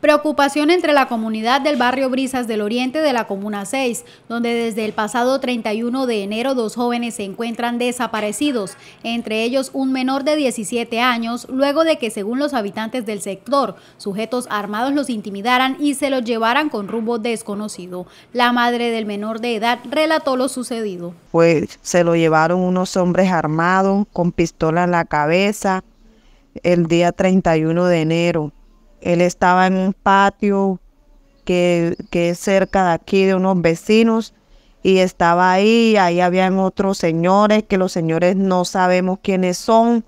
Preocupación entre la comunidad del barrio Brisas del Oriente de la Comuna 6, donde desde el pasado 31 de enero dos jóvenes se encuentran desaparecidos, entre ellos un menor de 17 años, luego de que según los habitantes del sector, sujetos armados los intimidaran y se los llevaran con rumbo desconocido. La madre del menor de edad relató lo sucedido. Pues se lo llevaron unos hombres armados con pistola en la cabeza el día 31 de enero él estaba en un patio que, es cerca de aquí de unos vecinos y estaba ahí, ahí habían otros señores que los señores no sabemos quiénes son.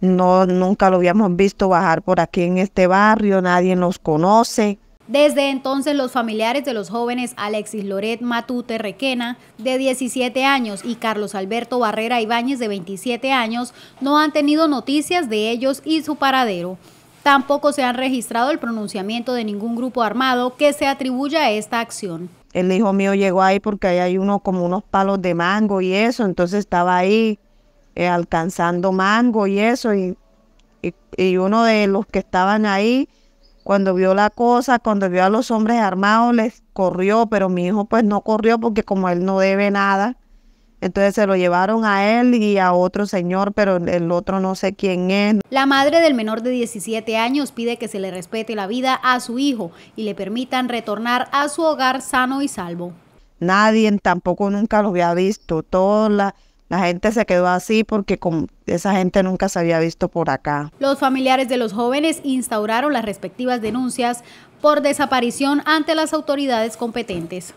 No, nunca lo habíamos visto bajar por aquí en este barrio, nadie nos conoce. Desde entonces, los familiares de los jóvenes Alexis Loret Matute Requena, de 17 años, y Carlos Alberto Barrera Ibáñez, de 27 años, no han tenido noticias de ellos y su paradero. Tampoco se ha registrado el pronunciamiento de ningún grupo armado que se atribuya a esta acción. El hijo mío llegó ahí porque ahí hay uno como unos palos de mango y eso, entonces estaba ahí eh, alcanzando mango y eso, y, y, y uno de los que estaban ahí cuando vio la cosa, cuando vio a los hombres armados, les corrió, pero mi hijo pues no corrió porque como él no debe nada, entonces se lo llevaron a él y a otro señor, pero el otro no sé quién es. La madre del menor de 17 años pide que se le respete la vida a su hijo y le permitan retornar a su hogar sano y salvo. Nadie tampoco nunca lo había visto. Toda la, la gente se quedó así porque con esa gente nunca se había visto por acá. Los familiares de los jóvenes instauraron las respectivas denuncias por desaparición ante las autoridades competentes.